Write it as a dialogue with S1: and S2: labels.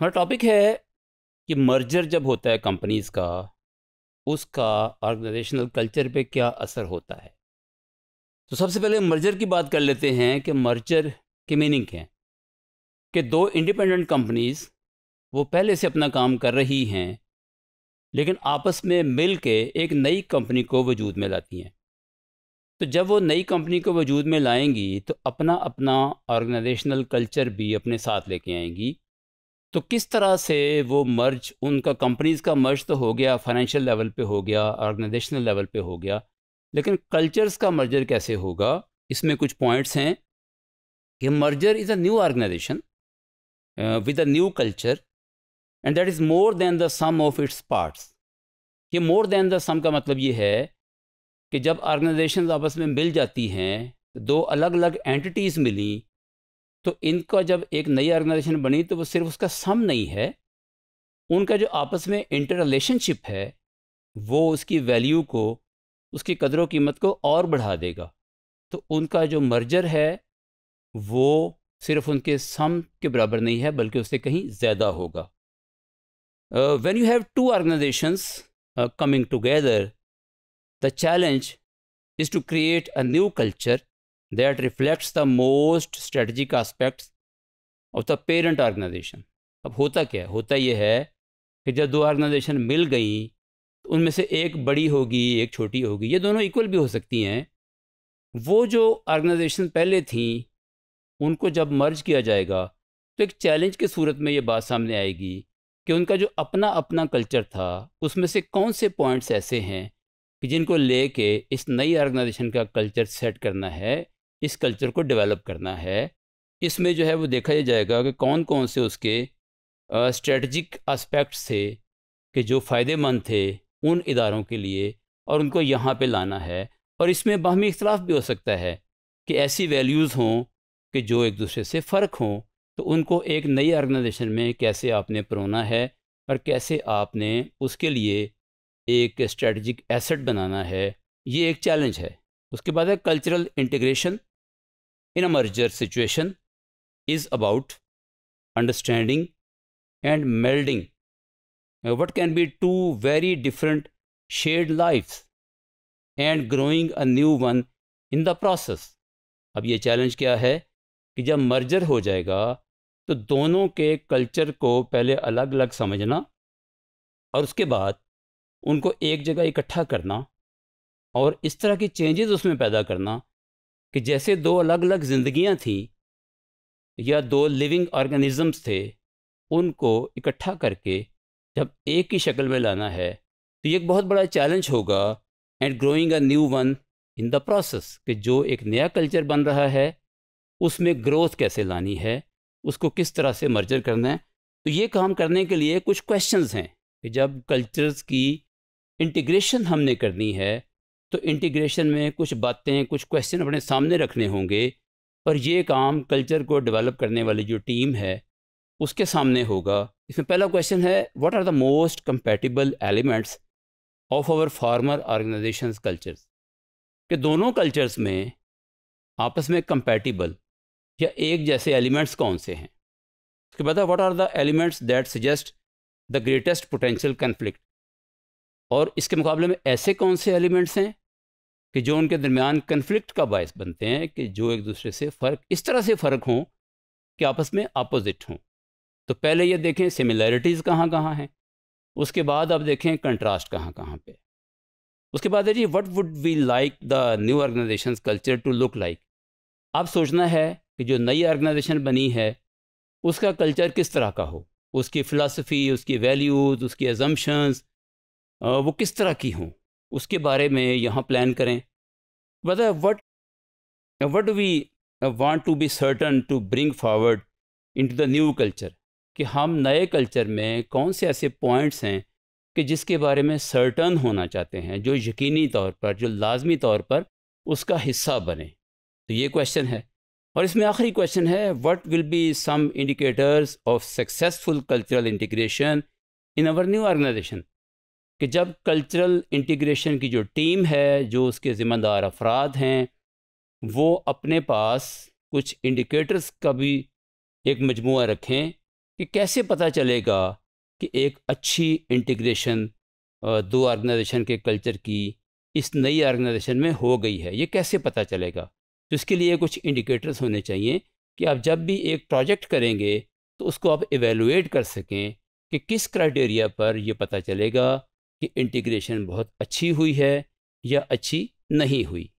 S1: हमारा टॉपिक है कि मर्जर जब होता है कंपनीज का उसका ऑर्गेनाइजेशनल कल्चर पे क्या असर होता है तो सबसे पहले मर्जर की बात कर लेते हैं कि मर्जर की मीनिंग क्या है कि दो इंडिपेंडेंट कंपनीज वो पहले से अपना काम कर रही हैं लेकिन आपस में मिल के एक नई कंपनी को वजूद में लाती हैं तो जब वो नई कंपनी को वजूद में लाएंगी तो अपना अपना ऑर्गेनाइजेशनल कल्चर भी अपने साथ लेके आएंगी तो किस तरह से वो मर्ज उनका कंपनीज़ का मर्ज तो हो गया फाइनेंशियल लेवल पे हो गया ऑर्गेनाइजेशनल लेवल पे हो गया लेकिन कल्चर्स का मर्जर कैसे होगा इसमें कुछ पॉइंट्स हैं कि merger is a new organisation with a new culture and that is more than the sum of its parts ये मोर देन द सम का मतलब ये है कि जब ऑर्गेनाइजेशन आपस में मिल जाती हैं तो दो अलग अलग एंटिटीज़ मिली तो इनका जब एक नई ऑर्गेनाइजेशन बनी तो वो सिर्फ उसका सम नहीं है उनका जो आपस में इंटर रिलेशनशिप है वो उसकी वैल्यू को उसकी कदरों कीमत को और बढ़ा देगा तो उनका जो मर्जर है वो सिर्फ उनके सम के बराबर नहीं है बल्कि उससे कहीं ज़्यादा होगा when you have two organisations coming together the challenge is to create a new culture that reflects the most strategic aspects of the parent organization. अब होता क्या है होता यह है कि जब दो ऑर्गेनाइजेशन मिल गई तो उनमें से एक बड़ी होगी एक छोटी होगी ये दोनों इक्वल भी हो सकती हैं वो जो ऑर्गेनाइजेशन पहले थी उनको जब मर्ज किया जाएगा तो एक चैलेंज की सूरत में ये बात सामने आएगी कि उनका जो अपना अपना कल्चर था उसमें से कौन से पॉइंट्स ऐसे हैं कि जिनको ले के इस नई ऑर्गेनाइजेशन का कल्चर सेट करना है इस कल्चर को डेवलप करना है इसमें जो है वो देखा ही जाएगा कि कौन कौन से उसके स्ट्रेटजिक एस्पेक्ट्स थे कि जो फ़ायदेमंद थे उन इदारों के लिए और उनको यहाँ पे लाना है और इसमें बाहमी इख्तलाफ भी हो सकता है कि ऐसी वैल्यूज़ हों कि जो एक दूसरे से फ़र्क हों तो उनको एक नई ऑर्गेनाइजेशन में कैसे आपने परोना है और कैसे आपने उसके लिए एक स्ट्रेटजिक एसेट बनाना है ये एक चैलेंज है उसके बाद है cultural integration in a merger situation is about understanding and melding uh, what can be two very different shared lives and growing a new one in the process अब ये challenge क्या है कि जब merger हो जाएगा तो दोनों के culture को पहले अलग अलग समझना और उसके बाद उनको एक जगह इकट्ठा करना और इस तरह के चेंजेस उसमें पैदा करना कि जैसे दो अलग अलग जिंदगियां थीं या दो लिविंग ऑर्गेनिजम्स थे उनको इकट्ठा करके जब एक ही शक्ल में लाना है तो ये एक बहुत बड़ा चैलेंज होगा and growing a new one in the process कि जो एक नया कल्चर बन रहा है उसमें ग्रोथ कैसे लानी है उसको किस तरह से मर्जर करना है तो ये काम करने के लिए कुछ क्वेश्चंस हैं कि जब कल्चर्स की इंटीग्रेशन हमने करनी है तो इंटीग्रेशन में कुछ बातें कुछ क्वेश्चन अपने सामने रखने होंगे और ये काम कल्चर को डेवलप करने वाली जो टीम है उसके सामने होगा इसमें पहला क्वेश्चन है what are the most compatible elements of our former organisation cultures कि दोनों कल्चर्स में आपस में कंपेटिबल या एक जैसे एलिमेंट्स कौन से हैं उसके बाद what are the elements that suggest the greatest potential conflict और इसके मुकाबले में ऐसे कौन से एलिमेंट्स हैं कि जो उनके दरमियान कन्फ्लिक्ट का बायस बनते हैं कि जो एक दूसरे से फ़र्क इस तरह से फ़र्क हों कि आपस में अपोज़िट हों तो पहले ये देखें सिमिलैरिटीज़ कहाँ कहाँ हैं उसके बाद आप देखें कंट्रास्ट कहाँ कहाँ पे उसके बाद है जी what would we like the new organisation culture to look like आप सोचना है कि जो नई ऑर्गेनाइजेशन बनी है उसका कल्चर किस तरह का हो उसकी फ़िलासफ़ी उसकी वैल्यूज़ उसकी एजम्पन्स वो किस तरह की हों उसके बारे में यहाँ प्लान करें what what what we want to be certain to bring forward in the new culture कि हम नए कल्चर में कौन से ऐसे पॉइंट्स हैं कि जिसके बारे में सर्टन होना चाहते हैं जो यकीनी तौर पर जो लाजमी तौर पर उसका हिस्सा बने तो ये क्वेश्चन है और इसमें आखिरी क्वेश्चन है what will be some indicators of successful cultural integration in our new organisation कि जब कल्चरल इंटीग्रेशन की जो टीम है जो उसके ज़िम्मेदार अफराद हैं वो अपने पास कुछ इंडिकेटर्स का भी एक मजमु रखें कि कैसे पता चलेगा कि एक अच्छी इंटीग्रेशन दो ऑर्गेनाइजेशन के कल्चर की इस नई ऑर्गेनाइजेशन में हो गई है ये कैसे पता चलेगा तो इसके लिए कुछ इंडिकेटर्स होने चाहिए कि आप जब भी एक प्रोजेक्ट करेंगे तो उसको आप इवेलुएट कर सकें कि किस क्राइटेरिया पर यह पता चलेगा कि इंटीग्रेशन बहुत अच्छी हुई है या अच्छी नहीं हुई